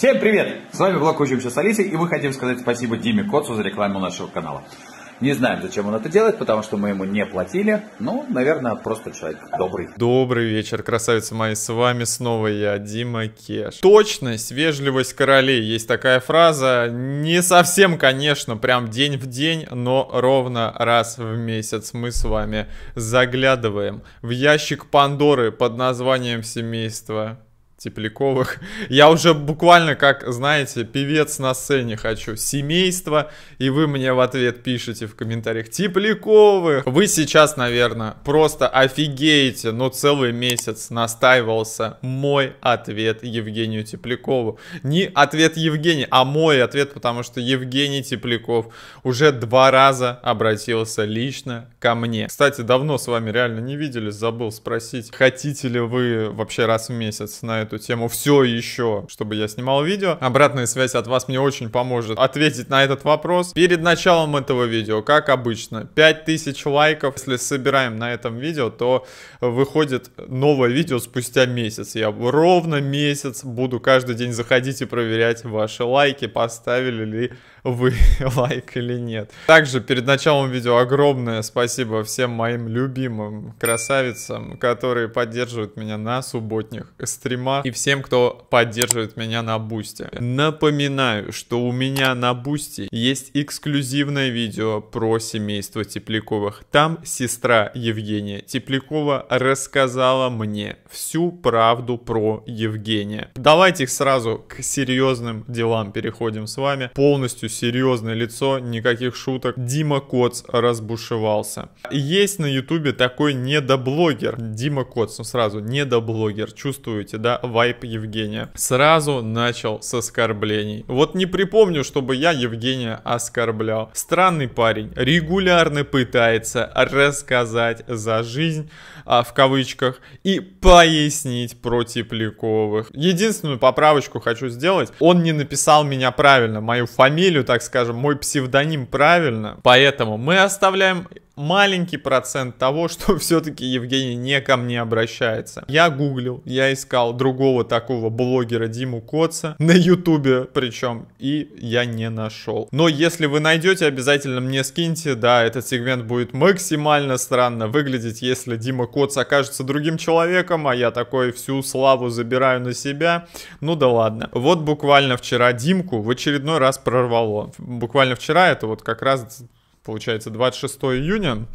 Всем привет! С вами блог «Учимся с Алисой» и мы хотим сказать спасибо Диме Коцу за рекламу нашего канала. Не знаем, зачем он это делает, потому что мы ему не платили. Ну, наверное, просто человек добрый. Добрый вечер, красавицы мои. С вами снова я, Дима Кеш. Точность, вежливость королей. Есть такая фраза. Не совсем, конечно, прям день в день, но ровно раз в месяц мы с вами заглядываем в ящик Пандоры под названием «Семейство Тепляковых. Я уже буквально, как, знаете, певец на сцене хочу. Семейство. И вы мне в ответ пишете в комментариях Тепляковых. Вы сейчас, наверное, просто офигеете. Но целый месяц настаивался мой ответ Евгению Теплякову. Не ответ Евгения, а мой ответ, потому что Евгений Тепляков уже два раза обратился лично ко мне. Кстати, давно с вами реально не виделись, забыл спросить, хотите ли вы вообще раз в месяц на это эту тему все еще, чтобы я снимал видео. Обратная связь от вас мне очень поможет ответить на этот вопрос. Перед началом этого видео, как обычно, 5000 лайков. Если собираем на этом видео, то выходит новое видео спустя месяц. Я ровно месяц буду каждый день заходить и проверять ваши лайки, поставили ли вы лайк или нет. Также перед началом видео огромное спасибо всем моим любимым красавицам, которые поддерживают меня на субботних стримах и всем, кто поддерживает меня на бусте. Напоминаю, что у меня на бусте есть эксклюзивное видео про семейство Тепляковых. Там сестра Евгения Теплякова рассказала мне всю правду про Евгения. Давайте их сразу к серьезным делам переходим с вами. Полностью серьезное лицо, никаких шуток. Дима Коц разбушевался. Есть на ютубе такой недоблогер. Дима Коц, ну сразу, недоблогер. Чувствуете, да, вайп Евгения. Сразу начал с оскорблений. Вот не припомню, чтобы я Евгения оскорблял. Странный парень регулярно пытается рассказать за жизнь, а, в кавычках, и пояснить про Тепляковых. Единственную поправочку хочу сделать. Он не написал меня правильно, мою фамилию так скажем, мой псевдоним правильно. Поэтому мы оставляем маленький процент того, что все-таки Евгений не ко мне обращается. Я гуглил, я искал другого такого блогера Диму Коца на ютубе причем, и я не нашел. Но если вы найдете, обязательно мне скиньте, да, этот сегмент будет максимально странно выглядеть, если Дима Коц окажется другим человеком, а я такой всю славу забираю на себя. Ну да ладно. Вот буквально вчера Димку в очередной раз прорвало. Буквально вчера это вот как раз получается, 26 июня.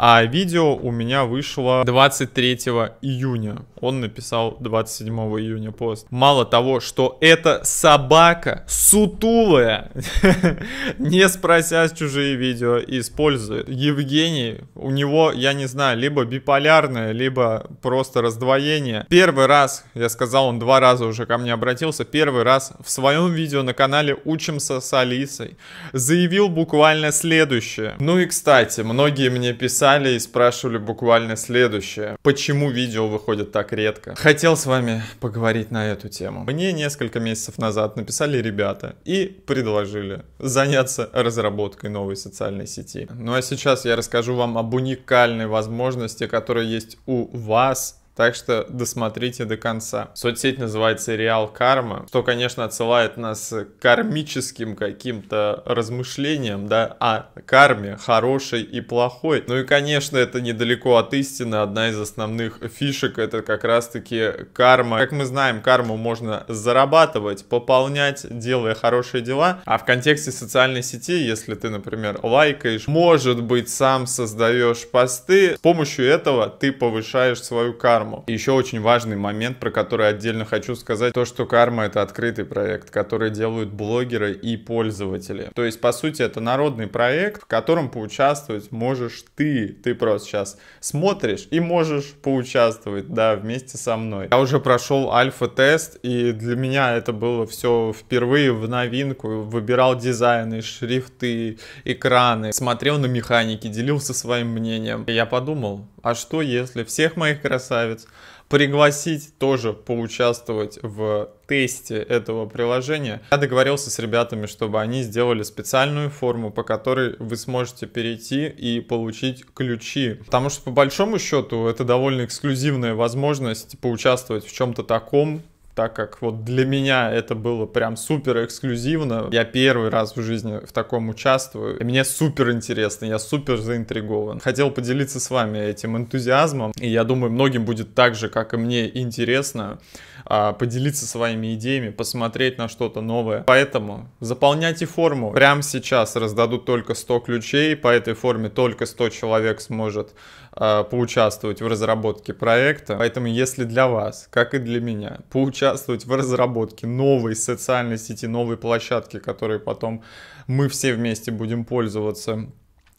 А видео у меня вышло 23 июня. Он написал 27 июня пост. Мало того, что эта собака сутулая, не спросясь чужие видео, использует. Евгений, у него, я не знаю, либо биполярное, либо просто раздвоение. Первый раз, я сказал, он два раза уже ко мне обратился, первый раз в своем видео на канале «Учимся с Алисой» заявил буквально следующее. Ну и, кстати, многие мне писали, писали и спрашивали буквально следующее. Почему видео выходит так редко? Хотел с вами поговорить на эту тему. Мне несколько месяцев назад написали ребята и предложили заняться разработкой новой социальной сети. Ну а сейчас я расскажу вам об уникальной возможности, которая есть у вас так что досмотрите до конца. Соцсеть называется «Реал Карма», что, конечно, отсылает нас к кармическим каким-то размышлениям, да, о карме, хорошей и плохой. Ну и, конечно, это недалеко от истины. Одна из основных фишек — это как раз-таки карма. Как мы знаем, карму можно зарабатывать, пополнять, делая хорошие дела. А в контексте социальной сети, если ты, например, лайкаешь, может быть, сам создаешь посты, с помощью этого ты повышаешь свою карму карму. еще очень важный момент, про который отдельно хочу сказать, то, что карма это открытый проект, который делают блогеры и пользователи. То есть, по сути, это народный проект, в котором поучаствовать можешь ты. Ты просто сейчас смотришь и можешь поучаствовать, да, вместе со мной. Я уже прошел альфа-тест, и для меня это было все впервые в новинку. Выбирал дизайны, шрифты, экраны, смотрел на механики, делился своим мнением. И я подумал, а что если всех моих красавиц пригласить тоже поучаствовать в тесте этого приложения. Я договорился с ребятами, чтобы они сделали специальную форму, по которой вы сможете перейти и получить ключи. Потому что по большому счету это довольно эксклюзивная возможность поучаствовать в чем-то таком, так как вот для меня это было прям супер эксклюзивно. Я первый раз в жизни в таком участвую. И мне супер интересно, я супер заинтригован. Хотел поделиться с вами этим энтузиазмом, и я думаю, многим будет так же, как и мне, интересно. А, поделиться своими идеями, посмотреть на что-то новое. Поэтому заполняйте форму. Прямо сейчас раздадут только 100 ключей, по этой форме только 100 человек сможет а, поучаствовать в разработке проекта. Поэтому если для вас, как и для меня, поучаствовать в разработке новой социальной сети, новой площадки, которой потом мы все вместе будем пользоваться,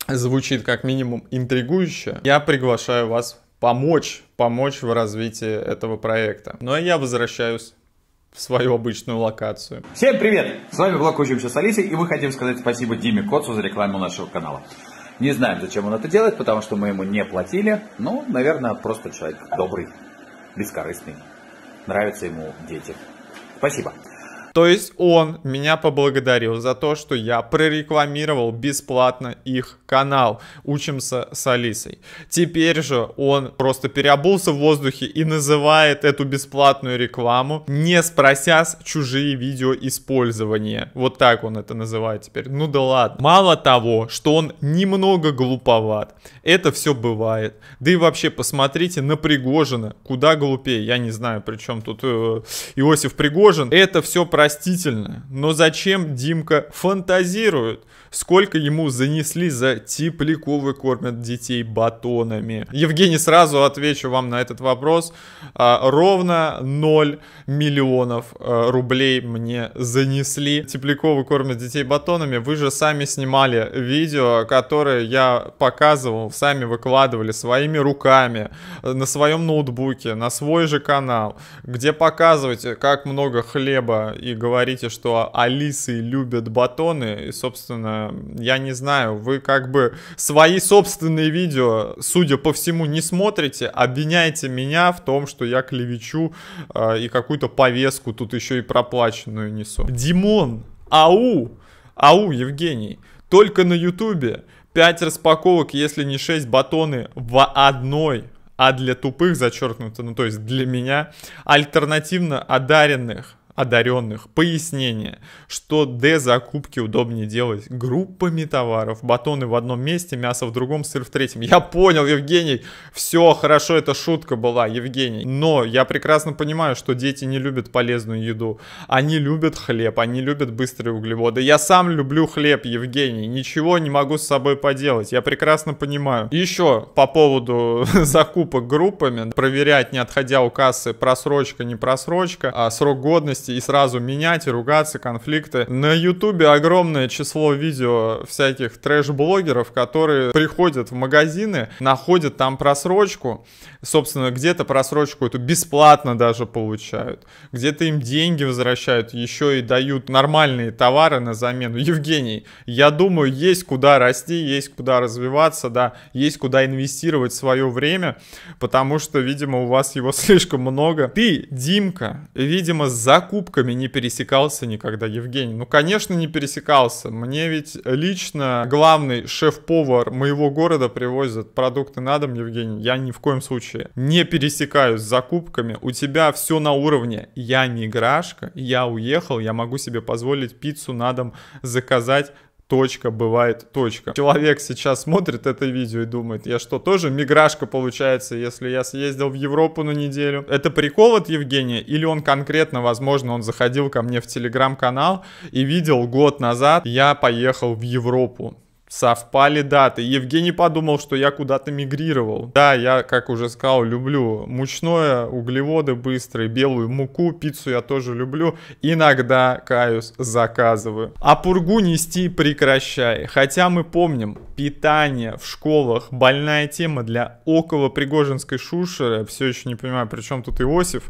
звучит как минимум интригующе, я приглашаю вас помочь, помочь в развитии этого проекта. Ну а я возвращаюсь в свою обычную локацию. Всем привет! С вами блог «Учимся с Алисой» и мы хотим сказать спасибо Диме Коцу за рекламу нашего канала. Не знаем, зачем он это делает, потому что мы ему не платили, но, наверное, просто человек добрый, бескорыстный. Нравятся ему дети. Спасибо. То есть он меня поблагодарил за то, что я прорекламировал бесплатно их канал «Учимся с Алисой». Теперь же он просто переобулся в воздухе и называет эту бесплатную рекламу, не спрося с чужие видео использования. Вот так он это называет теперь. Ну да ладно. Мало того, что он немного глуповат. Это все бывает. Да и вообще, посмотрите на Пригожина. Куда глупее, я не знаю, при чем тут э, Иосиф Пригожин. Это все про простительно. Но зачем Димка фантазирует? Сколько ему занесли за Тепляковы кормят детей батонами? Евгений, сразу отвечу вам на этот вопрос. А, ровно 0 миллионов а, рублей мне занесли. Тепляковы кормят детей батонами. Вы же сами снимали видео, которые я показывал, сами выкладывали своими руками на своем ноутбуке, на свой же канал, где показываете, как много хлеба и и говорите, что Алисы любят батоны, и, собственно, я не знаю, вы как бы свои собственные видео, судя по всему, не смотрите, обвиняете меня в том, что я клевечу э, и какую-то повестку тут еще и проплаченную несу. Димон, ау, ау, Евгений, только на ютубе 5 распаковок, если не 6 батоны в одной а для тупых зачеркнуто, ну то есть для меня, альтернативно одаренных одаренных. Пояснение, что д закупки удобнее делать группами товаров. Батоны в одном месте, мясо в другом, сыр в третьем. Я понял, Евгений. Все, хорошо, это шутка была, Евгений. Но я прекрасно понимаю, что дети не любят полезную еду. Они любят хлеб, они любят быстрые углеводы. Я сам люблю хлеб, Евгений. Ничего не могу с собой поделать. Я прекрасно понимаю. Еще по поводу закупок группами. Проверять, не отходя у кассы, просрочка, не просрочка, а срок годности вместе и сразу менять и ругаться, конфликты. На ютубе огромное число видео всяких трэш-блогеров, которые приходят в магазины, находят там просрочку, собственно, где-то просрочку эту бесплатно даже получают, где-то им деньги возвращают, еще и дают нормальные товары на замену. Евгений, я думаю, есть куда расти, есть куда развиваться, да, есть куда инвестировать свое время, потому что, видимо, у вас его слишком много. Ты, Димка, видимо, с закупками не пересекался никогда, Евгений. Ну, конечно, не пересекался. Мне ведь лично главный шеф-повар моего города привозит продукты на дом, Евгений. Я ни в коем случае случае не пересекаюсь с закупками, у тебя все на уровне, я не играшка, я уехал, я могу себе позволить пиццу на дом заказать, точка, бывает точка. Человек сейчас смотрит это видео и думает, я что, тоже миграшка получается, если я съездил в Европу на неделю? Это прикол от Евгения или он конкретно, возможно, он заходил ко мне в телеграм-канал и видел год назад, я поехал в Европу. Совпали даты. Евгений подумал, что я куда-то мигрировал. Да, я, как уже сказал, люблю мучное, углеводы быстрые, белую муку, пиццу я тоже люблю. Иногда, каюсь, заказываю. А пургу нести прекращай. Хотя мы помним, питание в школах больная тема для около Пригожинской шушеры. Все еще не понимаю, при чем тут Иосиф.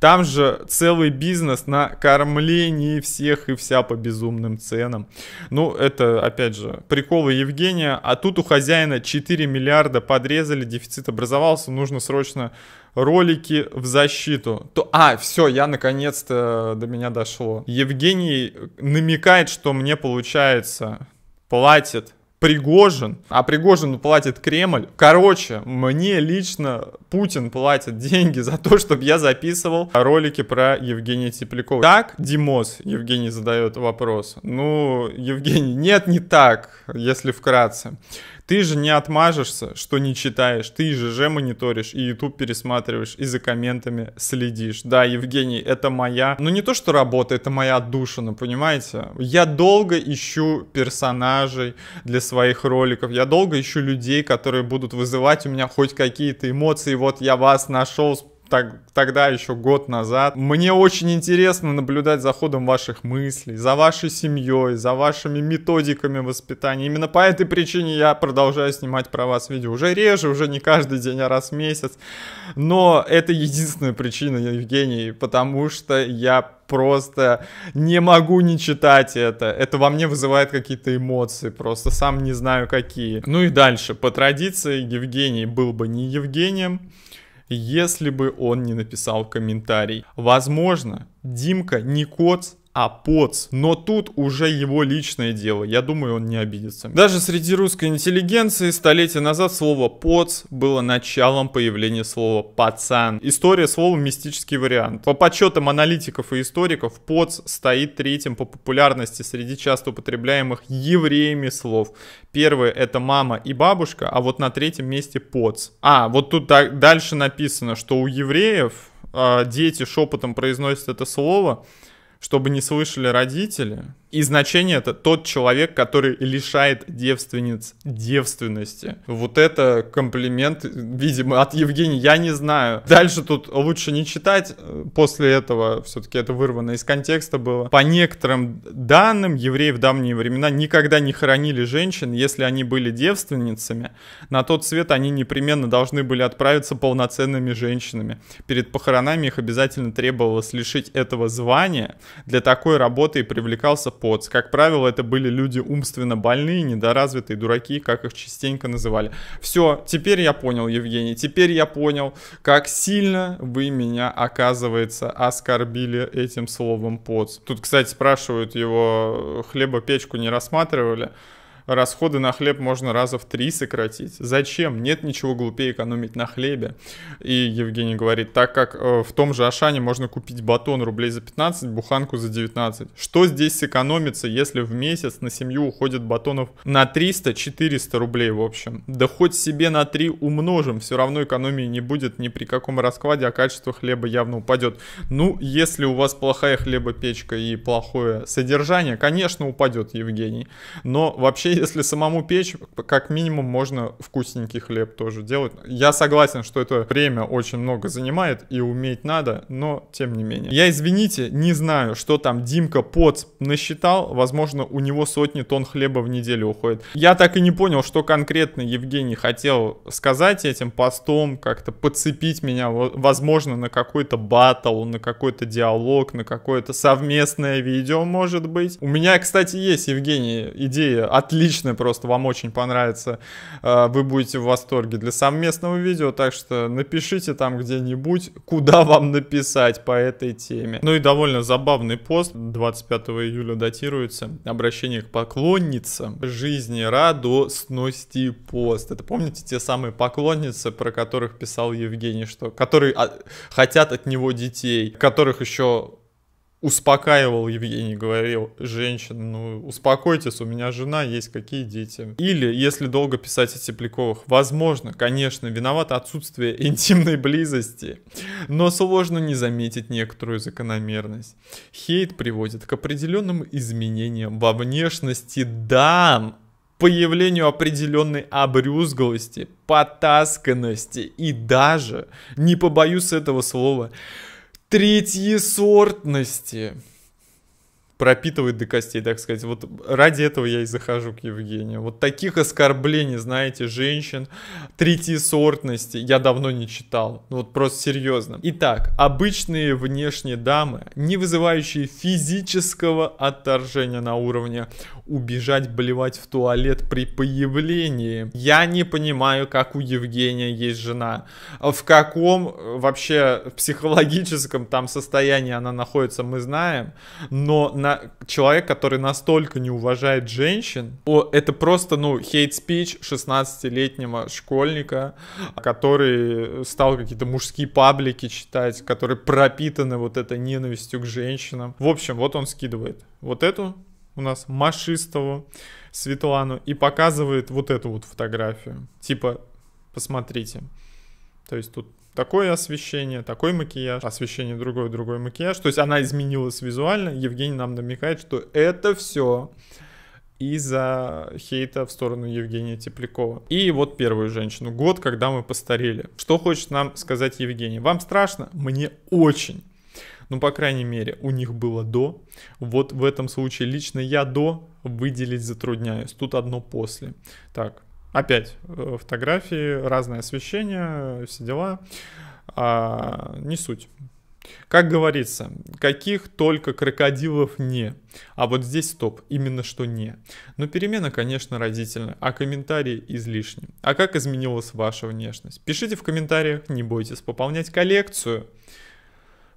Там же целый бизнес на кормлении всех и вся по безумным ценам. Ну, это, опять же, прикол Козлова Евгения, а тут у хозяина 4 миллиарда подрезали, дефицит образовался, нужно срочно ролики в защиту. То, а, все, я наконец-то э, до меня дошло. Евгений намекает, что мне получается платит Пригожин, а Пригожину платит Кремль. Короче, мне лично Путин платит деньги за то, чтобы я записывал ролики про Евгения Теплякова. Так, Димос, Евгений задает вопрос. Ну, Евгений, нет, не так, если вкратце. Ты же не отмажешься, что не читаешь. Ты же же мониторишь и YouTube пересматриваешь, и за комментами следишь. Да, Евгений, это моя... Ну не то, что работа, это моя отдушина, понимаете? Я долго ищу персонажей для своих роликов. Я долго ищу людей, которые будут вызывать у меня хоть какие-то эмоции. Вот я вас нашел, так, тогда еще год назад. Мне очень интересно наблюдать за ходом ваших мыслей, за вашей семьей, за вашими методиками воспитания. Именно по этой причине я продолжаю снимать про вас видео. Уже реже, уже не каждый день, а раз в месяц. Но это единственная причина, Евгений, потому что я просто не могу не читать это. Это во мне вызывает какие-то эмоции, просто сам не знаю какие. Ну и дальше. По традиции Евгений был бы не Евгением, если бы он не написал комментарий. Возможно, Димка не Коц, а поц. Но тут уже его личное дело. Я думаю, он не обидится. Даже среди русской интеллигенции столетия назад слово поц было началом появления слова пацан. История слова мистический вариант. По подсчетам аналитиков и историков, поц стоит третьим по популярности среди часто употребляемых евреями слов. Первое это мама и бабушка, а вот на третьем месте поц. А, вот тут дальше написано, что у евреев а, дети шепотом произносят это слово, чтобы не слышали родители, и значение это тот человек, который лишает девственниц девственности. Вот это комплимент, видимо, от Евгения, я не знаю. Дальше тут лучше не читать, после этого все-таки это вырвано из контекста было. По некоторым данным, евреи в давние времена никогда не хоронили женщин, если они были девственницами. На тот свет они непременно должны были отправиться полноценными женщинами. Перед похоронами их обязательно требовалось лишить этого звания. Для такой работы и привлекался Pods. Как правило, это были люди умственно больные, недоразвитые дураки, как их частенько называли. Все, теперь я понял, Евгений, теперь я понял, как сильно вы меня, оказывается, оскорбили этим словом Pods. Тут, кстати, спрашивают его, хлебопечку не рассматривали? расходы на хлеб можно раза в три сократить. Зачем? Нет ничего глупее экономить на хлебе. И Евгений говорит, так как э, в том же Ашане можно купить батон рублей за 15, буханку за 19. Что здесь сэкономится, если в месяц на семью уходит батонов на 300-400 рублей в общем? Да хоть себе на 3 умножим, все равно экономии не будет ни при каком раскладе, а качество хлеба явно упадет. Ну, если у вас плохая хлебопечка и плохое содержание, конечно, упадет, Евгений. Но вообще если самому печь, как минимум можно вкусненький хлеб тоже делать. Я согласен, что это время очень много занимает и уметь надо, но тем не менее. Я, извините, не знаю, что там Димка Поц насчитал. Возможно, у него сотни тонн хлеба в неделю уходит. Я так и не понял, что конкретно Евгений хотел сказать этим постом, как-то подцепить меня, возможно, на какой-то батл, на какой-то диалог, на какое-то совместное видео, может быть. У меня, кстати, есть, Евгений, идея отличная отлично, просто вам очень понравится. А, вы будете в восторге для совместного видео, так что напишите там где-нибудь, куда вам написать по этой теме. Ну и довольно забавный пост, 25 июля датируется, обращение к поклонницам жизни радостности пост. Это помните те самые поклонницы, про которых писал Евгений, что которые а, хотят от него детей, которых еще успокаивал Евгений, говорил, женщина, ну успокойтесь, у меня жена есть, какие дети. Или, если долго писать о Тепляковых, возможно, конечно, виновато отсутствие интимной близости, но сложно не заметить некоторую закономерность. Хейт приводит к определенным изменениям во внешности дам, появлению определенной обрюзглости, потасканности и даже, не побоюсь этого слова, третьесортности пропитывает до костей, так сказать. Вот ради этого я и захожу к Евгению. Вот таких оскорблений, знаете, женщин, третьей сортности я давно не читал. вот просто серьезно. Итак, обычные внешние дамы, не вызывающие физического отторжения на уровне убежать блевать в туалет при появлении. Я не понимаю, как у Евгения есть жена. В каком э, вообще психологическом там состоянии она находится, мы знаем. Но на на... человек, который настолько не уважает женщин, о, это просто, ну, хейт-спич 16-летнего школьника, который стал какие-то мужские паблики читать, которые пропитаны вот этой ненавистью к женщинам. В общем, вот он скидывает вот эту у нас Машистову Светлану и показывает вот эту вот фотографию. Типа, посмотрите. То есть тут такое освещение, такой макияж, освещение другое, другой макияж. То есть она изменилась визуально. Евгений нам намекает, что это все из-за хейта в сторону Евгения Теплякова. И вот первую женщину. Год, когда мы постарели. Что хочет нам сказать Евгений? Вам страшно? Мне очень. Ну, по крайней мере, у них было до. Вот в этом случае лично я до выделить затрудняюсь. Тут одно после. Так, Опять э, фотографии, разное освещение, все дела. А, не суть. Как говорится, каких только крокодилов не. А вот здесь стоп, именно что не. Но перемена, конечно, родительна, а комментарии излишни. А как изменилась ваша внешность? Пишите в комментариях, не бойтесь пополнять коллекцию.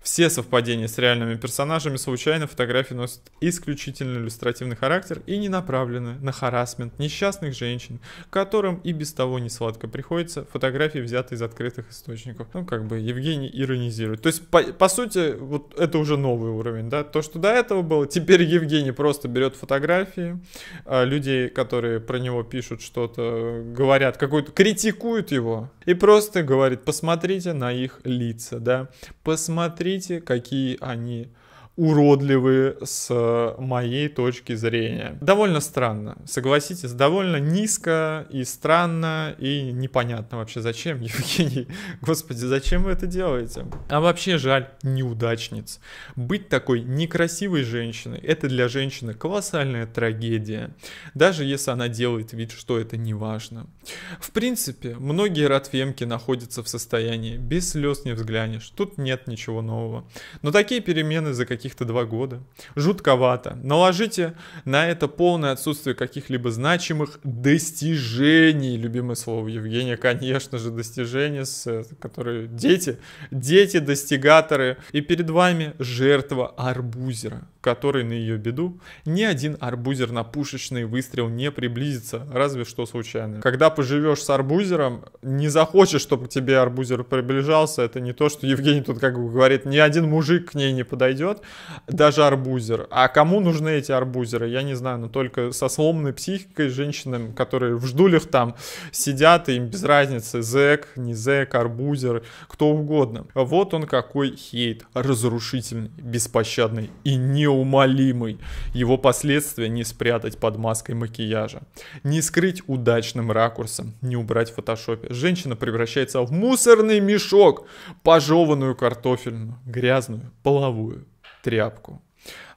Все совпадения с реальными персонажами случайно фотографии носят исключительно иллюстративный характер и не направлены на харасмент несчастных женщин, которым и без того не сладко приходится фотографии, взятые из открытых источников. Ну, как бы Евгений иронизирует. То есть, по, по сути, вот это уже новый уровень, да? То, что до этого было, теперь Евгений просто берет фотографии э, людей, которые про него пишут что-то, говорят, какую-то, критикуют его и просто говорит, посмотрите на их лица, да? Посмотрите смотрите, какие они уродливые с э, моей точки зрения. Довольно странно, согласитесь, довольно низко и странно и непонятно вообще зачем, Евгений. Господи, зачем вы это делаете? А вообще жаль неудачниц. Быть такой некрасивой женщиной, это для женщины колоссальная трагедия. Даже если она делает вид, что это не важно. В принципе, многие ротвемки находятся в состоянии без слез не взглянешь, тут нет ничего нового. Но такие перемены за каких каких-то два года. Жутковато. Наложите на это полное отсутствие каких-либо значимых достижений. Любимое слово Евгения, конечно же, достижения, с, э, которые дети, дети-достигаторы. И перед вами жертва арбузера, который на ее беду ни один арбузер на пушечный выстрел не приблизится, разве что случайно. Когда поживешь с арбузером, не захочешь, чтобы к тебе арбузер приближался. Это не то, что Евгений тут как бы говорит, ни один мужик к ней не подойдет даже арбузер. А кому нужны эти арбузеры, я не знаю, но только со сломанной психикой женщинам, которые в ждулях там сидят, и им без разницы, зэк, не зэк, арбузер, кто угодно. Вот он какой хейт, разрушительный, беспощадный и неумолимый. Его последствия не спрятать под маской макияжа, не скрыть удачным ракурсом, не убрать в фотошопе. Женщина превращается в мусорный мешок, пожеванную картофельную, грязную, половую, тряпку.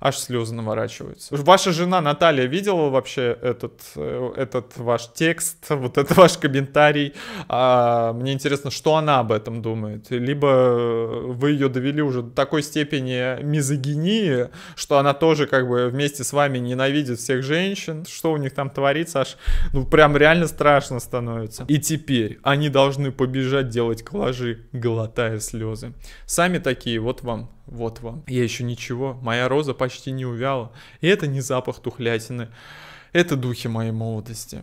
Аж слезы наворачиваются. Ваша жена Наталья видела вообще этот, э, этот ваш текст, вот этот ваш комментарий? А, мне интересно, что она об этом думает? Либо э, вы ее довели уже до такой степени мизогинии, что она тоже как бы вместе с вами ненавидит всех женщин. Что у них там творится, аж ну прям реально страшно становится. И теперь они должны побежать делать коллажи, глотая слезы. Сами такие, вот вам вот вам. Я еще ничего. Моя роза почти не увяла. И это не запах тухлятины. Это духи моей молодости.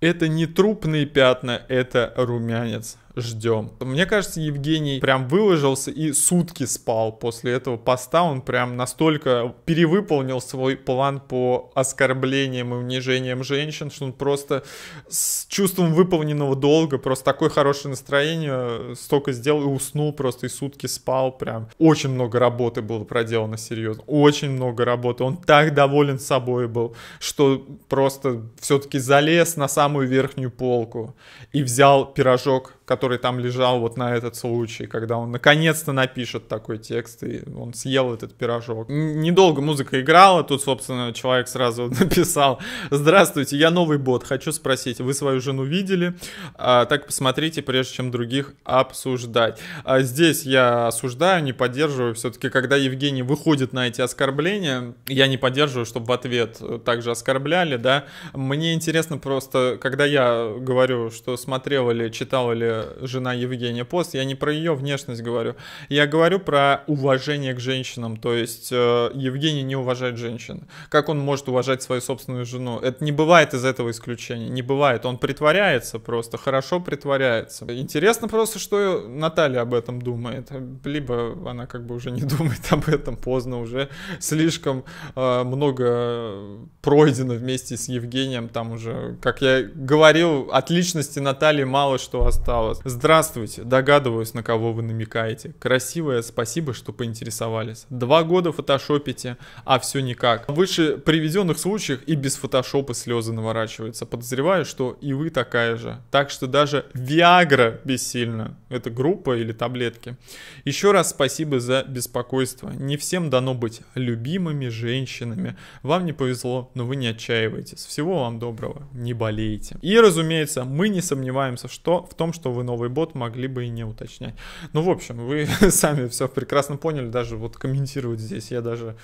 Это не трупные пятна, это румянец ждем. Мне кажется, Евгений прям выложился и сутки спал после этого поста. Он прям настолько перевыполнил свой план по оскорблениям и унижениям женщин, что он просто с чувством выполненного долга, просто такое хорошее настроение, э, столько сделал и уснул просто, и сутки спал прям. Очень много работы было проделано, серьезно. Очень много работы. Он так доволен собой был, что просто все-таки залез на самую верхнюю полку и взял пирожок который там лежал вот на этот случай, когда он наконец-то напишет такой текст, и он съел этот пирожок. Недолго музыка играла, тут, собственно, человек сразу написал, «Здравствуйте, я новый бот, хочу спросить, вы свою жену видели? А, так посмотрите, прежде чем других обсуждать». А здесь я осуждаю, не поддерживаю, все-таки, когда Евгений выходит на эти оскорбления, я не поддерживаю, чтобы в ответ также оскорбляли, да. Мне интересно просто, когда я говорю, что смотрел или читал или жена Евгения Пост, я не про ее внешность говорю, я говорю про уважение к женщинам, то есть э, Евгений не уважает женщин. Как он может уважать свою собственную жену? Это не бывает из этого исключения, не бывает. Он притворяется просто, хорошо притворяется. Интересно просто, что Наталья об этом думает, либо она как бы уже не думает об этом, поздно уже, слишком э, много пройдено вместе с Евгением, там уже, как я говорил, от личности Натальи мало что осталось вас. Здравствуйте, догадываюсь, на кого вы намекаете. Красивое, спасибо, что поинтересовались. Два года фотошопите, а все никак. В выше приведенных случаях и без фотошопа слезы наворачиваются. Подозреваю, что и вы такая же. Так что даже виагра бессильно. Это группа или таблетки. Еще раз спасибо за беспокойство. Не всем дано быть любимыми женщинами. Вам не повезло, но вы не отчаивайтесь. Всего вам доброго, не болейте. И, разумеется, мы не сомневаемся что, в том, что вы вы новый бот, могли бы и не уточнять. Ну, в общем, вы сами все прекрасно поняли, даже вот комментировать здесь я даже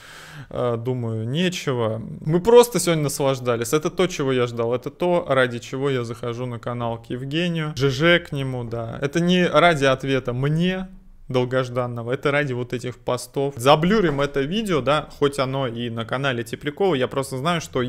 э, думаю нечего. Мы просто сегодня наслаждались. Это то, чего я ждал. Это то, ради чего я захожу на канал к Евгению. ЖЖ к нему, да. Это не ради ответа мне, долгожданного. Это ради вот этих постов. Заблюрим это видео, да, хоть оно и на канале Теплякова. Я просто знаю, что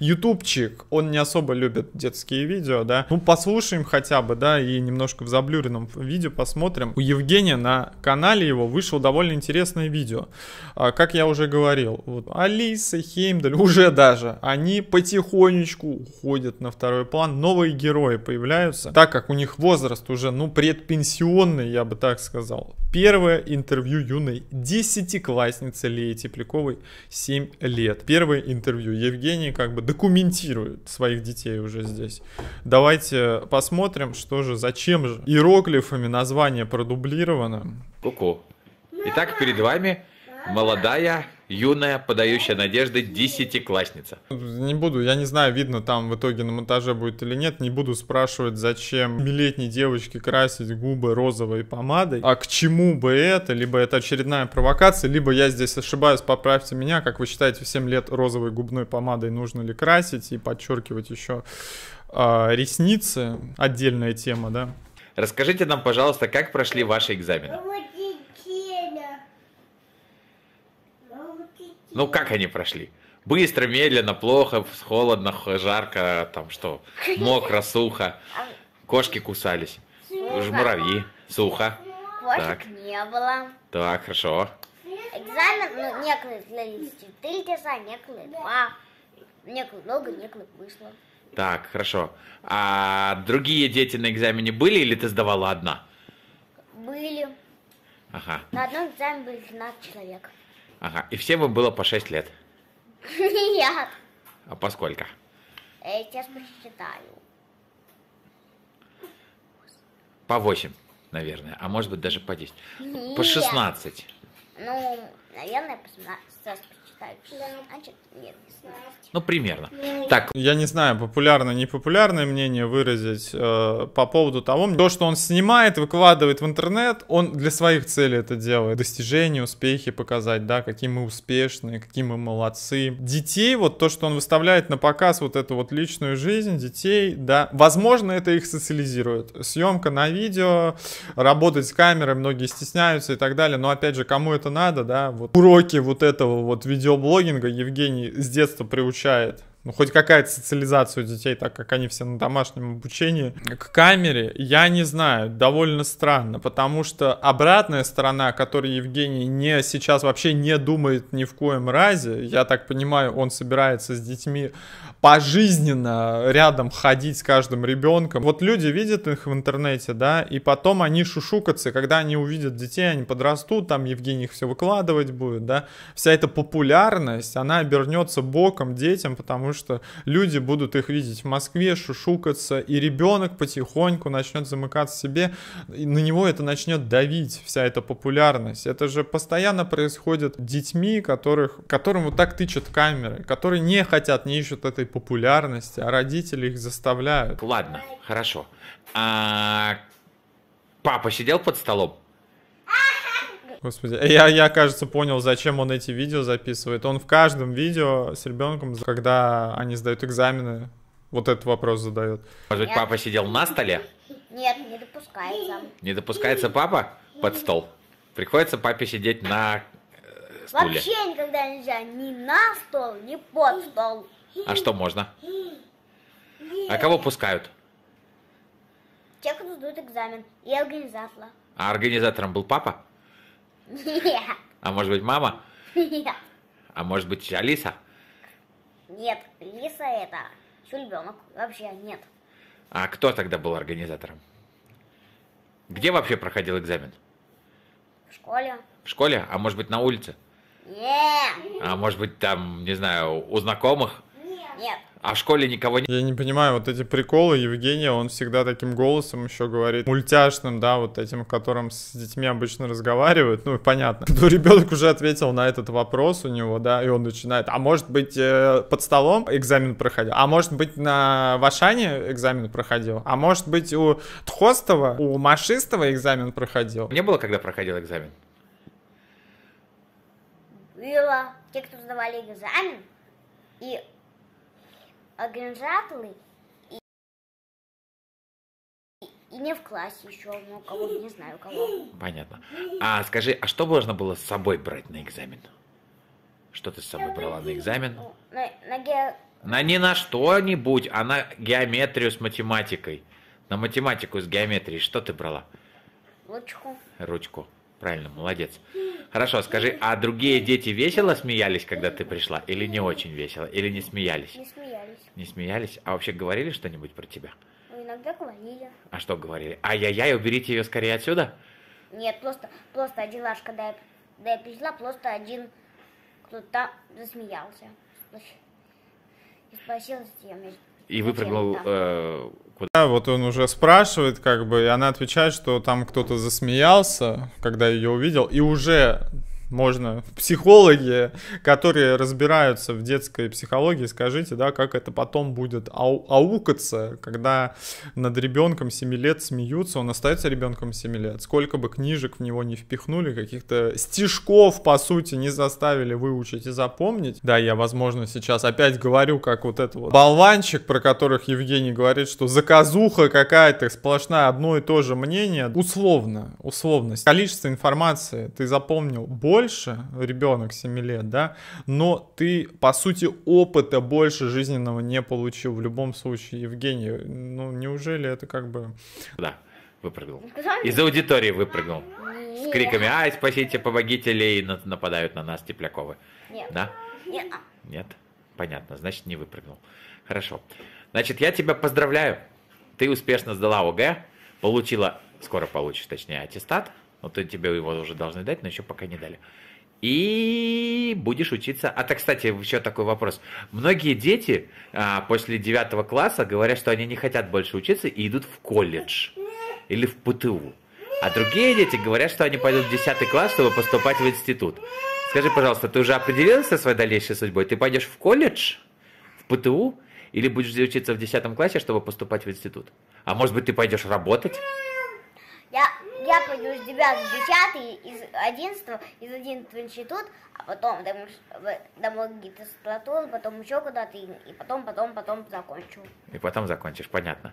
ютубчик, он не особо любит детские видео, да. Ну, послушаем хотя бы, да, и немножко в заблюренном видео посмотрим. У Евгения на канале его вышло довольно интересное видео. А, как я уже говорил, вот Алиса, Хеймдаль, уже даже, они потихонечку уходят на второй план. Новые герои появляются, так как у них возраст уже, ну, предпенсионный, я бы так сказал. Мол, первое интервью юной десятиклассницы Леи Тепляковой 7 лет. Первое интервью. Евгений как бы документирует своих детей уже здесь. Давайте посмотрим, что же, зачем же иероглифами название продублировано. Ку-ку. Итак, перед вами молодая юная, подающая надежды десятиклассница. Не буду, я не знаю, видно там в итоге на монтаже будет или нет, не буду спрашивать, зачем милетней девочке красить губы розовой помадой, а к чему бы это, либо это очередная провокация, либо я здесь ошибаюсь, поправьте меня, как вы считаете, в 7 лет розовой губной помадой нужно ли красить и подчеркивать еще э, ресницы, отдельная тема, да? Расскажите нам, пожалуйста, как прошли ваши экзамены? Ну, как они прошли? Быстро, медленно, плохо, холодно, жарко, там что, мокро, сухо. Кошки кусались. Сухо. Муравьи. Сухо. Кошек так. не было. Так, хорошо. Экзамен, ну, некоторые длились 4 часа, некоторые 2. Некоторые много, некоторые вышло. Так, хорошо. А другие дети на экзамене были или ты сдавала одна? Были. Ага. На одном экзамене были 12 человек. Ага, и всем им было по 6 лет. Нет. А по сколько? Э, я сейчас посчитаю. По 8, наверное, а может быть даже по 10. Нет. По 16. Ну, наверное, по 17 считают. А Значит, нет, не знаю. Ну, примерно. Ну, так. Я не знаю, популярное, непопулярное мнение выразить э, по поводу того, то, что он снимает, выкладывает в интернет, он для своих целей это делает. Достижения, успехи показать, да, какие мы успешные, какие мы молодцы. Детей, вот то, что он выставляет на показ вот эту вот личную жизнь детей, да, возможно, это их социализирует. Съемка на видео, работать с камерой, многие стесняются и так далее, но опять же, кому это надо, да, вот уроки вот этого вот видео видеоблогинга Евгений с детства приучает ну, хоть какая-то социализация у детей, так как они все на домашнем обучении, к камере, я не знаю, довольно странно, потому что обратная сторона, о которой Евгений не, сейчас вообще не думает ни в коем разе, я так понимаю, он собирается с детьми пожизненно рядом ходить с каждым ребенком. Вот люди видят их в интернете, да, и потом они шушукаться, когда они увидят детей, они подрастут, там Евгений их все выкладывать будет, да. Вся эта популярность, она обернется боком детям, потому что люди будут их видеть в Москве, шушукаться, и ребенок потихоньку начнет замыкаться себе, и на него это начнет давить, вся эта популярность. Это же постоянно происходит детьми, которых, которым вот так тычат камеры, которые не хотят, не ищут этой популярности, а родители их заставляют. Ладно, хорошо. А, папа сидел под столом? Господи, я, я, кажется, понял, зачем он эти видео записывает. Он в каждом видео с ребенком, когда они сдают экзамены, вот этот вопрос задает. Может папа сидел на столе? Нет, не допускается. Не допускается папа под стол? Приходится папе сидеть на э, стуле. Вообще никогда нельзя ни на стол, ни под стол. А что можно? А кого пускают? Те, кто сдают экзамен, и организатора. А организатором был папа? А может быть мама? Нет. А может быть Алиса? Нет, Лиса это ребенок. Вообще нет. А кто тогда был организатором? Где вообще проходил экзамен? В школе. В школе? А может быть на улице? Нет. А может быть там, не знаю, у знакомых? нет. А в школе никого не... Я не понимаю, вот эти приколы Евгения, он всегда таким голосом еще говорит, мультяшным, да, вот этим, которым с детьми обычно разговаривают, ну, понятно. Но ребенок уже ответил на этот вопрос у него, да, и он начинает, а может быть э, под столом экзамен проходил, а может быть на Вашане экзамен проходил, а может быть у Тхостова, у Машистова экзамен проходил. Не было, когда проходил экзамен? Было. Те, кто сдавали экзамен, и один жатлый и, и не в классе еще, ну кого не знаю кого. Понятно. А скажи, а что можно было с собой брать на экзамен? Что ты с собой ну, брала на экзамен? Ну, на, на, ге... на не на что-нибудь, а на геометрию с математикой. На математику с геометрией что ты брала? Ручку. Ручку. Правильно, молодец. Хорошо, скажи, а другие дети весело смеялись, когда ты пришла? Или не очень весело? Или не смеялись? Не смеялись. Не смеялись? А вообще говорили что-нибудь про тебя? Ну, иногда говорили. А что говорили? Ай-яй-яй, уберите ее скорее отсюда? Нет, просто, просто один раз, когда я, когда я пришла, просто один кто-то засмеялся. И спросил, зачем я и выпрыгнул э, куда? Да, вот он уже спрашивает, как бы, и она отвечает, что там кто-то засмеялся, когда ее увидел, и уже можно, психологи, которые разбираются в детской психологии, скажите, да, как это потом будет ау аукаться, когда над ребенком 7 лет смеются, он остается ребенком 7 лет, сколько бы книжек в него не впихнули, каких-то стишков, по сути, не заставили выучить и запомнить. Да, я, возможно, сейчас опять говорю, как вот это вот болванчик, про которых Евгений говорит, что заказуха какая-то, сплошная, одно и то же мнение. Условно, условность. Количество информации ты запомнил больше, больше, ребенок 7 лет, да, но ты, по сути, опыта больше жизненного не получил в любом случае, Евгений. Ну, неужели это как бы... Да, выпрыгнул. Из аудитории выпрыгнул. Нет. С криками «Ай, спасите, помогите!» и нападают на нас Тепляковы. Нет. Да? Нет. Нет? Понятно, значит, не выпрыгнул. Хорошо. Значит, я тебя поздравляю. Ты успешно сдала ОГЭ, получила, скоро получишь, точнее, аттестат вот тебе его уже должны дать, но еще пока не дали. И будешь учиться. А так, кстати, еще такой вопрос. Многие дети а, после девятого класса говорят, что они не хотят больше учиться и идут в колледж или в ПТУ. А другие дети говорят, что они пойдут в 10 класс, чтобы поступать в институт. Скажи, пожалуйста, ты уже определился со своей дальнейшей судьбой? Ты пойдешь в колледж, в ПТУ или будешь учиться в 10 классе, чтобы поступать в институт? А может быть, ты пойдешь работать? Я, я пойду с 9 10 из 11 из 11 в институт, а потом домой, домой магистратуру, потом еще куда-то, и потом, потом, потом закончу. И потом закончишь, понятно.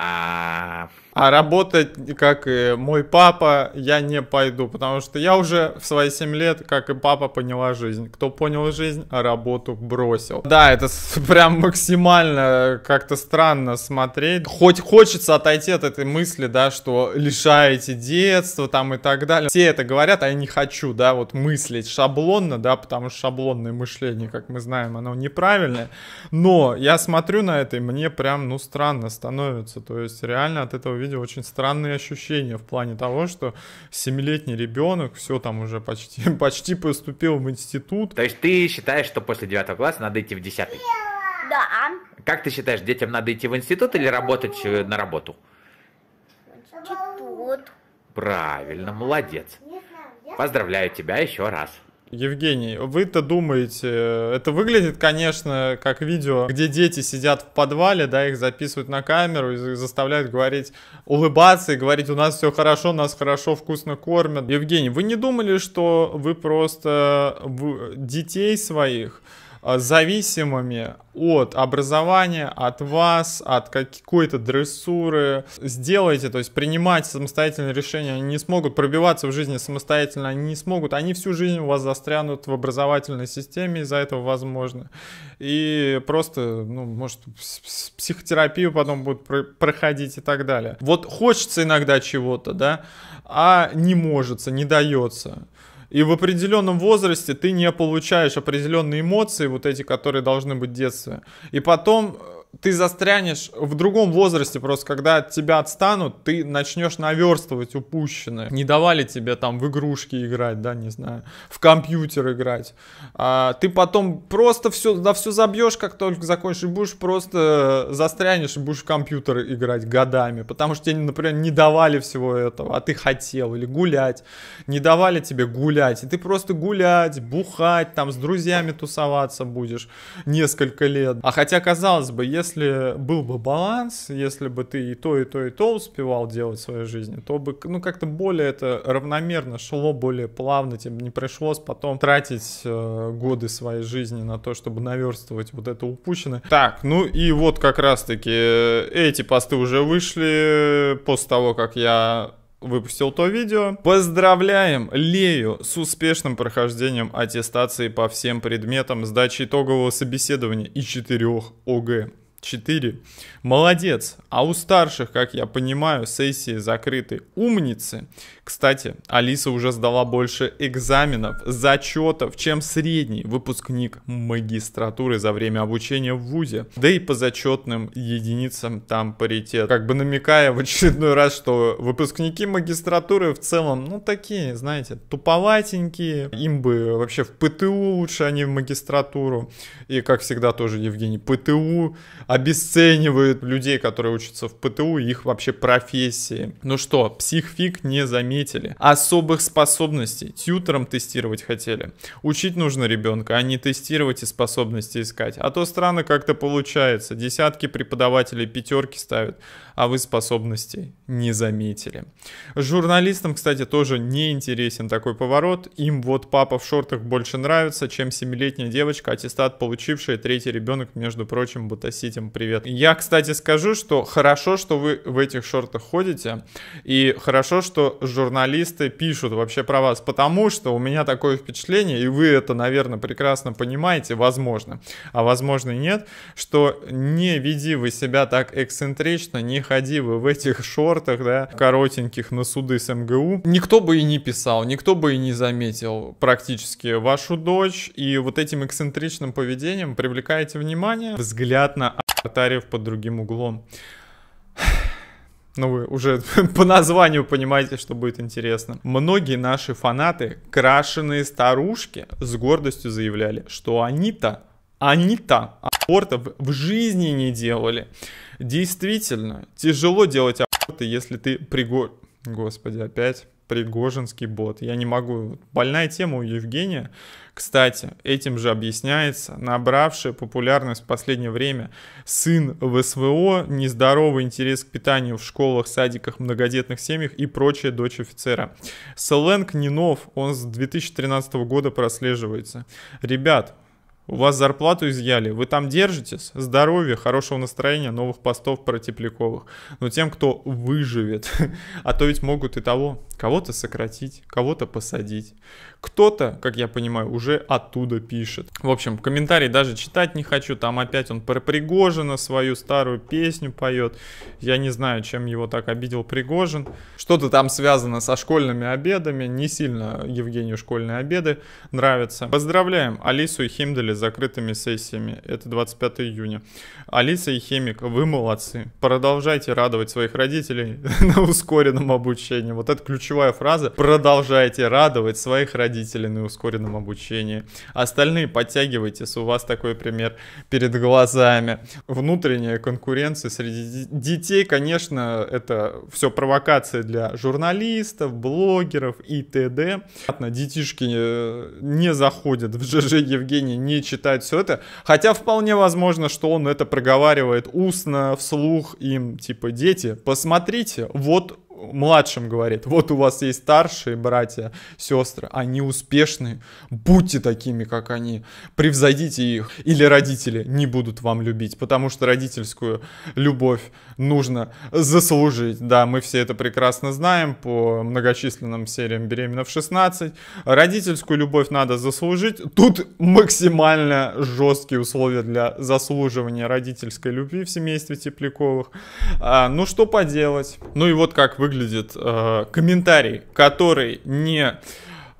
А работать, как и мой папа, я не пойду, потому что я уже в свои 7 лет, как и папа, поняла жизнь. Кто понял жизнь, работу бросил. Да, это прям максимально как-то странно смотреть. Хоть хочется отойти от этой мысли, да, что лишаете детства там и так далее. Все это говорят, а я не хочу, да, вот мыслить шаблонно, да, потому что шаблонное мышление, как мы знаем, оно неправильное. Но я смотрю на это, и мне прям, ну, странно становится. То есть реально от этого видео очень странные ощущения в плане того, что семилетний ребенок все там уже почти, почти поступил в институт. То есть ты считаешь, что после девятого класса надо идти в десятый? Да. Как ты считаешь, детям надо идти в институт или работать э, на работу? Институт. Правильно, молодец. Поздравляю тебя еще раз. Евгений, вы-то думаете, э, это выглядит, конечно, как видео, где дети сидят в подвале, да, их записывают на камеру и заставляют говорить, улыбаться и говорить, у нас все хорошо, нас хорошо, вкусно кормят. Евгений, вы не думали, что вы просто э, детей своих Э, зависимыми от образования, от вас, от какой-то дрессуры. Сделайте, то есть принимать самостоятельные решения. Они не смогут пробиваться в жизни самостоятельно, они не смогут. Они всю жизнь у вас застрянут в образовательной системе из-за этого, возможно. И просто, ну, может, психотерапию потом будут проходить и так далее. Вот хочется иногда чего-то, да, а не может, не дается. И в определенном возрасте ты не получаешь определенные эмоции, вот эти, которые должны быть в детстве. И потом э, ты застрянешь в другом возрасте, просто когда от тебя отстанут, ты начнешь наверстывать упущенное. Не давали тебе там в игрушки играть, да, не знаю, в компьютер играть. А, ты потом просто все, да, все забьешь, как только закончишь, и будешь просто э, застрянешь и будешь в компьютер играть годами, потому что тебе, например, не давали всего этого, а ты хотел, или гулять, не давали тебе гулять, и ты просто гулять, бухать, там с друзьями тусоваться будешь несколько лет. А хотя, казалось бы, если если был бы баланс, если бы ты и то, и то, и то успевал делать в своей жизни, то бы, ну, как-то более это равномерно шло, более плавно, тебе не пришлось потом тратить э, годы своей жизни на то, чтобы наверстывать вот это упущенное. Так, ну и вот как раз-таки э, эти посты уже вышли после того, как я выпустил то видео. Поздравляем Лею с успешным прохождением аттестации по всем предметам, сдачи итогового собеседования и четырех ОГЭ. 4. Молодец. А у старших, как я понимаю, сессии закрыты. Умницы. Кстати, Алиса уже сдала больше экзаменов, зачетов, чем средний выпускник магистратуры за время обучения в ВУЗе. Да и по зачетным единицам там паритет. Как бы намекая в очередной раз, что выпускники магистратуры в целом, ну такие, знаете, туповатенькие. Им бы вообще в ПТУ лучше, а не в магистратуру. И, как всегда, тоже Евгений ПТУ обесценивает делает людей, которые учатся в ПТУ, их вообще профессии. Ну что, психфик не заметили. Особых способностей. тьютером тестировать хотели. Учить нужно ребенка, а не тестировать и способности искать. А то странно как-то получается. Десятки преподавателей пятерки ставят а вы способностей не заметили. Журналистам, кстати, тоже не интересен такой поворот. Им вот папа в шортах больше нравится, чем семилетняя девочка, аттестат получившая третий ребенок, между прочим, Бутаситим, привет. Я, кстати, скажу, что хорошо, что вы в этих шортах ходите, и хорошо, что журналисты пишут вообще про вас, потому что у меня такое впечатление, и вы это, наверное, прекрасно понимаете, возможно, а возможно и нет, что не веди вы себя так эксцентрично, не ходи вы в этих шортах, да, коротеньких на суды с МГУ, никто бы и не писал, никто бы и не заметил практически вашу дочь, и вот этим эксцентричным поведением привлекаете внимание, взгляд на Артарьев под другим углом. Ну, вы уже по названию понимаете, что будет интересно. Многие наши фанаты, крашеные старушки, с гордостью заявляли, что они-то, они-то абортов в жизни не делали. Действительно, тяжело делать аборты, если ты приго... Господи, опять Пригожинский бот. Я не могу. Больная тема у Евгения. Кстати, этим же объясняется набравшая популярность в последнее время сын в СВО, нездоровый интерес к питанию в школах, садиках, многодетных семьях и прочая дочь офицера. Сленг не нов, он с 2013 года прослеживается. Ребят, у вас зарплату изъяли, вы там держитесь, здоровья, хорошего настроения, новых постов про Тепляковых. Но тем, кто выживет, а то ведь могут и того, кого-то сократить, кого-то посадить. Кто-то, как я понимаю, уже оттуда пишет. В общем, комментарий даже читать не хочу, там опять он про Пригожина свою старую песню поет. Я не знаю, чем его так обидел Пригожин. Что-то там связано со школьными обедами, не сильно Евгению школьные обеды нравятся. Поздравляем Алису и Химдали с закрытыми сессиями. Это 25 июня. Алиса и Химик, вы молодцы. Продолжайте радовать своих родителей на ускоренном обучении. Вот это ключевая фраза. Продолжайте радовать своих родителей на ускоренном обучении. Остальные подтягивайтесь, у вас такой пример перед глазами. Внутренняя конкуренция среди детей, конечно, это все провокация для журналистов, блогеров и т.д. Детишки э, не заходят в ЖЖ Евгений не читать все это. Хотя вполне возможно, что он это проговаривает устно, вслух им, типа, дети, посмотрите, вот младшим говорит, вот у вас есть старшие братья, сестры, они успешны, будьте такими, как они, превзойдите их, или родители не будут вам любить, потому что родительскую любовь нужно заслужить. Да, мы все это прекрасно знаем по многочисленным сериям «Беременна в 16». Родительскую любовь надо заслужить. Тут максимально жесткие условия для заслуживания родительской любви в семействе Тепляковых. А, ну, что поделать. Ну и вот как вы выглядит э, комментарий, который не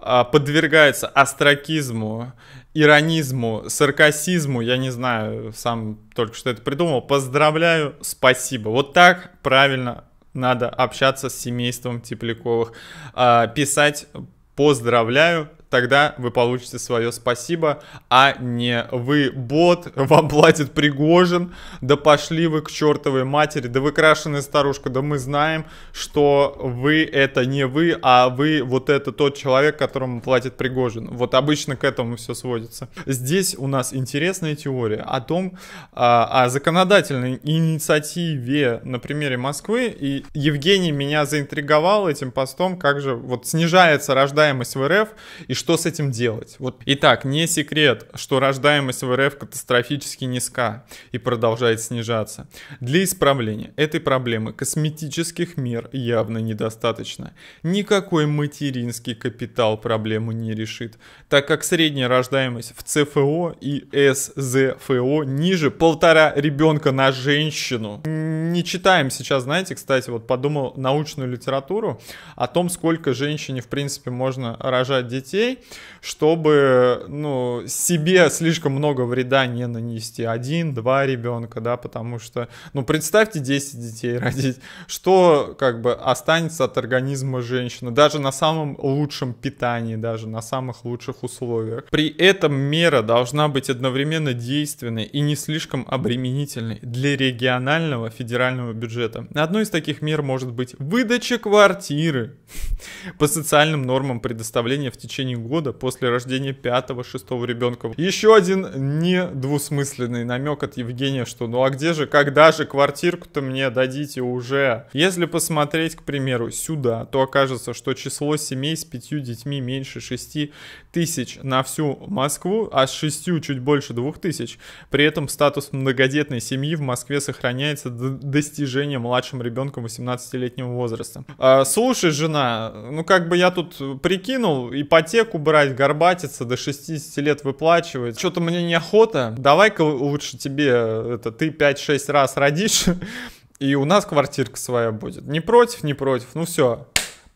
э, подвергается астракизму, иронизму, саркасизму, я не знаю, сам только что это придумал. Поздравляю, спасибо. Вот так правильно надо общаться с семейством Тепляковых, э, писать поздравляю, тогда вы получите свое спасибо, а не вы бот, вам платит Пригожин, да пошли вы к чертовой матери, да вы крашеная старушка, да мы знаем, что вы это не вы, а вы вот это тот человек, которому платит Пригожин. Вот обычно к этому все сводится. Здесь у нас интересная теория о том, о, а, о законодательной инициативе на примере Москвы, и Евгений меня заинтриговал этим постом, как же вот снижается рождаемость в РФ, и что с этим делать? Вот. Итак, не секрет, что рождаемость в РФ катастрофически низка и продолжает снижаться. Для исправления этой проблемы косметических мер явно недостаточно. Никакой материнский капитал проблему не решит, так как средняя рождаемость в ЦФО и СЗФО ниже полтора ребенка на женщину. Не читаем сейчас, знаете, кстати, вот подумал научную литературу о том, сколько женщине, в принципе, можно рожать детей, людей, чтобы ну, себе слишком много вреда не нанести. Один, два ребенка, да, потому что, ну, представьте 10 детей родить, что как бы останется от организма женщины, даже на самом лучшем питании, даже на самых лучших условиях. При этом мера должна быть одновременно действенной и не слишком обременительной для регионального федерального бюджета. Одной из таких мер может быть выдача квартиры по социальным нормам предоставления в течение года после рождения пятого, шестого ребенка. Еще один недвусмысленный намек от Евгения, что ну а где же, когда же квартирку-то мне дадите уже? Если посмотреть, к примеру, сюда, то окажется, что число семей с пятью детьми меньше шести тысяч на всю Москву, а с шестью чуть больше двух тысяч. При этом статус многодетной семьи в Москве сохраняется до достижения младшим ребенком 18-летнего возраста. А, слушай, жена, ну как бы я тут прикинул, ипотеку брать, горбатиться, до 60 лет выплачивать. Что-то мне неохота. Давай-ка лучше тебе, э, это, ты 5-6 раз родишь, и у нас квартирка своя будет. Не против, не против, ну все.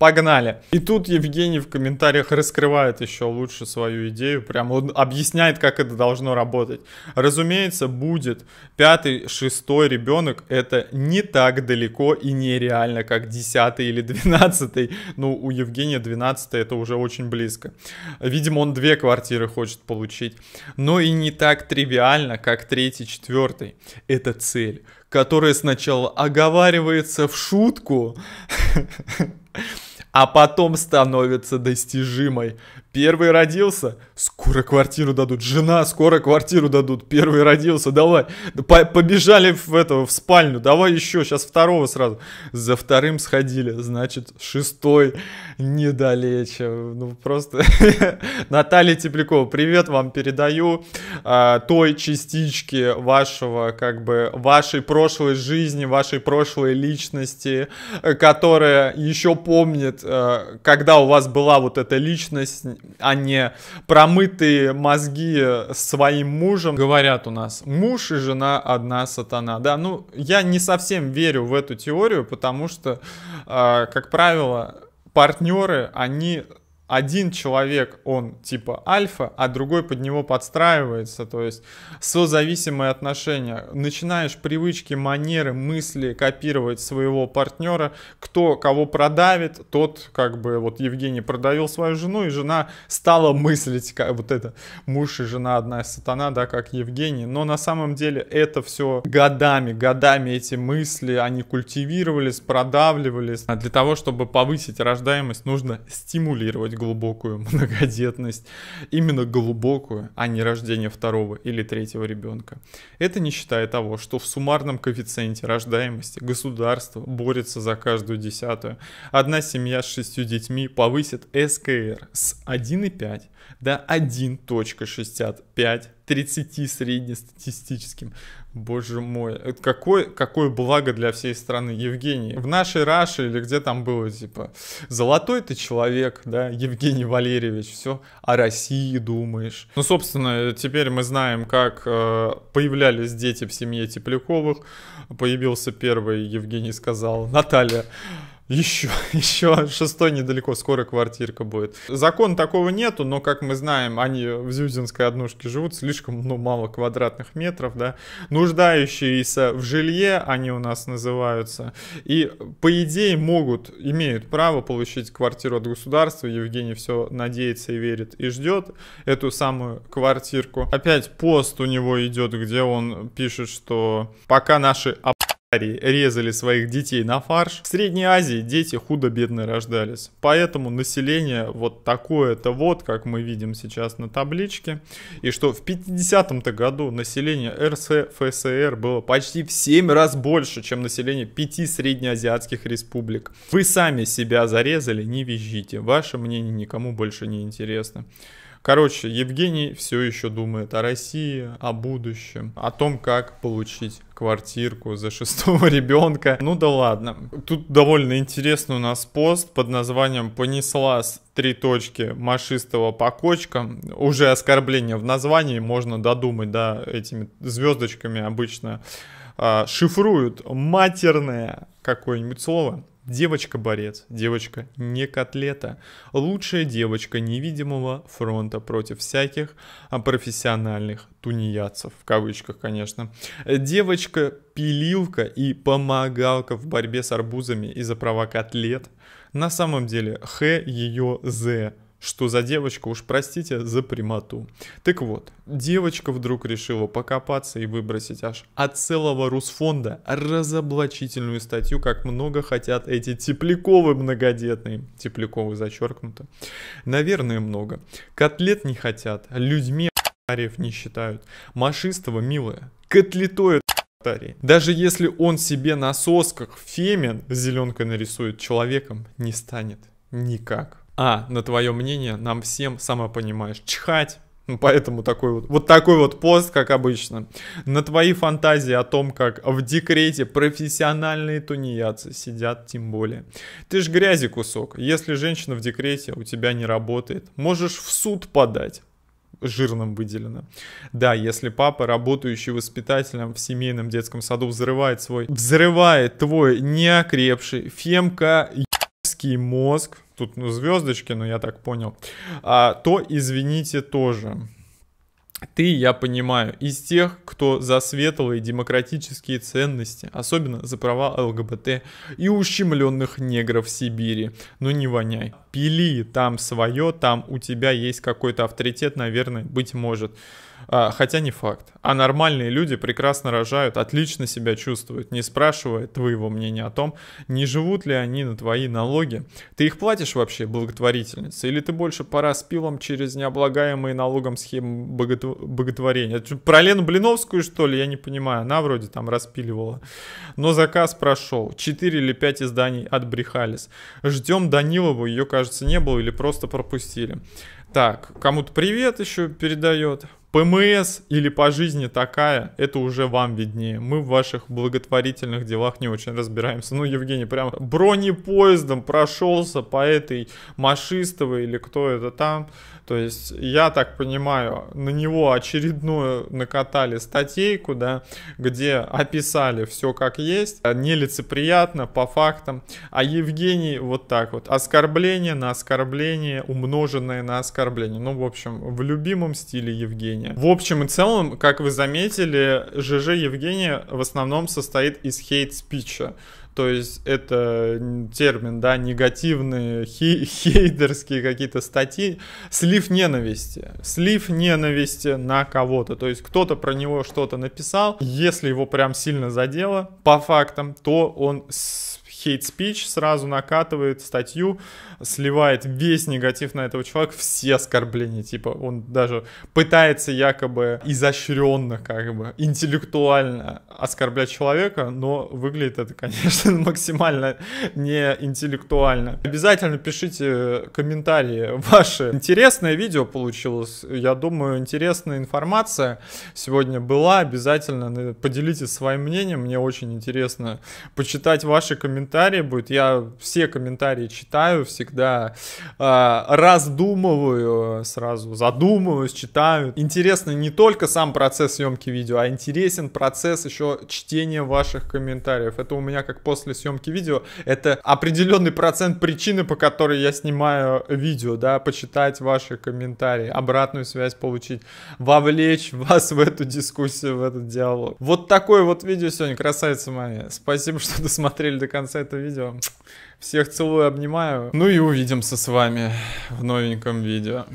Погнали. И тут Евгений в комментариях раскрывает еще лучше свою идею. Прям он объясняет, как это должно работать. Разумеется, будет пятый, шестой ребенок. Это не так далеко и нереально, как десятый или двенадцатый. Ну, у Евгения двенадцатый это уже очень близко. Видимо, он две квартиры хочет получить. Но и не так тривиально, как третий, четвертый. Это цель, которая сначала оговаривается в шутку. а потом становится достижимой. Первый родился, скоро квартиру дадут. Жена, скоро квартиру дадут. Первый родился, давай. побежали в, этого, в спальню, давай еще, сейчас второго сразу. За вторым сходили, значит, шестой недалече. Ну, просто Наталья Теплякова, привет вам передаю а, той частички вашего, как бы, вашей прошлой жизни, вашей прошлой личности, э, которая еще помнит, э, когда у вас была вот эта личность, а не промытые мозги своим мужем. Говорят у нас, муж и жена одна сатана. Да, ну, я не совсем верю в эту теорию, потому что, э, как правило, партнеры, они один человек, он типа альфа, а другой под него подстраивается, то есть созависимые отношения. Начинаешь привычки, манеры, мысли копировать своего партнера, кто кого продавит, тот как бы вот Евгений продавил свою жену, и жена стала мыслить, как вот это муж и жена одна сатана, да, как Евгений, но на самом деле это все годами, годами эти мысли, они культивировались, продавливались. А для того, чтобы повысить рождаемость, нужно стимулировать глубокую многодетность, именно глубокую, а не рождение второго или третьего ребенка. Это не считая того, что в суммарном коэффициенте рождаемости государство борется за каждую десятую. Одна семья с шестью детьми повысит СКР с 1,5 до 1,65 30 среднестатистическим Боже мой, это какое какое благо для всей страны, Евгений. В нашей Раше или где там было, типа, золотой ты человек, да, Евгений Валерьевич, все, о России думаешь. Ну, собственно, теперь мы знаем, как э, появлялись дети в семье Тепляковых. Появился первый, Евгений сказал, Наталья. Еще, еще шестой недалеко, скоро квартирка будет. Закон такого нету, но, как мы знаем, они в Зюзинской однушке живут, слишком ну, мало квадратных метров, да. Нуждающиеся в жилье, они у нас называются. И, по идее, могут, имеют право получить квартиру от государства. Евгений все надеется и верит и ждет эту самую квартирку. Опять пост у него идет, где он пишет, что пока наши резали своих детей на фарш. В Средней Азии дети худо-бедно рождались. Поэтому население вот такое-то вот, как мы видим сейчас на табличке. И что в 50-то году население РСФСР было почти в 7 раз больше, чем население пяти среднеазиатских республик. Вы сами себя зарезали, не визжите. Ваше мнение никому больше не интересно. Короче, Евгений все еще думает о России, о будущем, о том, как получить квартирку за шестого ребенка. Ну да ладно. Тут довольно интересный у нас пост под названием «Понеслась три точки машистого по кочкам». Уже оскорбление в названии можно додумать, да, этими звездочками обычно а, шифруют матерное какое-нибудь слово. Девочка-борец, девочка не котлета, лучшая девочка невидимого фронта против всяких а, профессиональных тунеядцев, в кавычках, конечно. Девочка-пилилка и помогалка в борьбе с арбузами из-за права котлет. На самом деле, Х ее З что за девочка, уж простите за прямоту. Так вот, девочка вдруг решила покопаться и выбросить аж от целого Русфонда разоблачительную статью, как много хотят эти Тепляковы многодетные. Тепляковы зачеркнуто. Наверное, много. Котлет не хотят, людьми арев не считают. Машистова, милое, котлетой комментарии. Даже если он себе на сосках фемен зеленкой нарисует, человеком не станет никак. А, на твое мнение, нам всем, сама понимаешь, чихать, ну, Поэтому такой вот, вот такой вот пост, как обычно. На твои фантазии о том, как в декрете профессиональные тунеядцы сидят тем более. Ты ж грязи кусок. Если женщина в декрете у тебя не работает, можешь в суд подать жирным выделено. Да, если папа, работающий воспитателем в семейном детском саду, взрывает свой, взрывает твой неокрепший фемка человеческий мозг, тут ну, звездочки, но я так понял, а, то извините тоже. Ты, я понимаю, из тех, кто за светлые демократические ценности, особенно за права ЛГБТ и ущемленных негров в Сибири. Ну не воняй. Пили там свое, там у тебя есть какой-то авторитет, наверное, быть может. А, хотя не факт. А нормальные люди прекрасно рожают, отлично себя чувствуют, не спрашивая твоего мнения о том, не живут ли они на твои налоги. Ты их платишь вообще, благотворительница? Или ты больше пора с пивом через необлагаемые налогом схемы богото... боготворения? про Лену Блиновскую, что ли? Я не понимаю. Она вроде там распиливала. Но заказ прошел. Четыре или пять изданий отбрехались. Ждем Данилову. Ее, кажется, не было или просто пропустили. Так, кому-то привет еще передает. ПМС или по жизни такая, это уже вам виднее. Мы в ваших благотворительных делах не очень разбираемся. Ну, Евгений, прям бронепоездом прошелся по этой Машистовой или кто это там. То есть, я так понимаю, на него очередную накатали статейку, да, где описали все как есть, нелицеприятно, по фактам. А Евгений вот так вот, оскорбление на оскорбление, умноженное на оскорбление. Ну, в общем, в любимом стиле Евгений. Евгения. В общем и целом, как вы заметили, ЖЖ Евгения в основном состоит из хейт-спича. То есть это термин, да, негативные, хейдерские какие-то статьи. Слив ненависти. Слив ненависти на кого-то. То есть кто-то про него что-то написал. Если его прям сильно задело по фактам, то он хейт-спич, сразу накатывает статью, сливает весь негатив на этого человека, все оскорбления, типа он даже пытается якобы изощренно, как бы, интеллектуально оскорблять человека, но выглядит это, конечно, максимально не интеллектуально. Обязательно пишите комментарии ваши. Интересное видео получилось, я думаю, интересная информация сегодня была, обязательно поделитесь своим мнением, мне очень интересно почитать ваши комментарии, комментарии будет. Я все комментарии читаю, всегда э, раздумываю, сразу задумываюсь, читаю. Интересно не только сам процесс съемки видео, а интересен процесс еще чтения ваших комментариев. Это у меня как после съемки видео, это определенный процент причины, по которой я снимаю видео, да, почитать ваши комментарии, обратную связь получить, вовлечь вас в эту дискуссию, в этот диалог. Вот такое вот видео сегодня, красавица моя. Спасибо, что досмотрели до конца это видео. Всех целую, обнимаю. Ну и увидимся с вами в новеньком видео.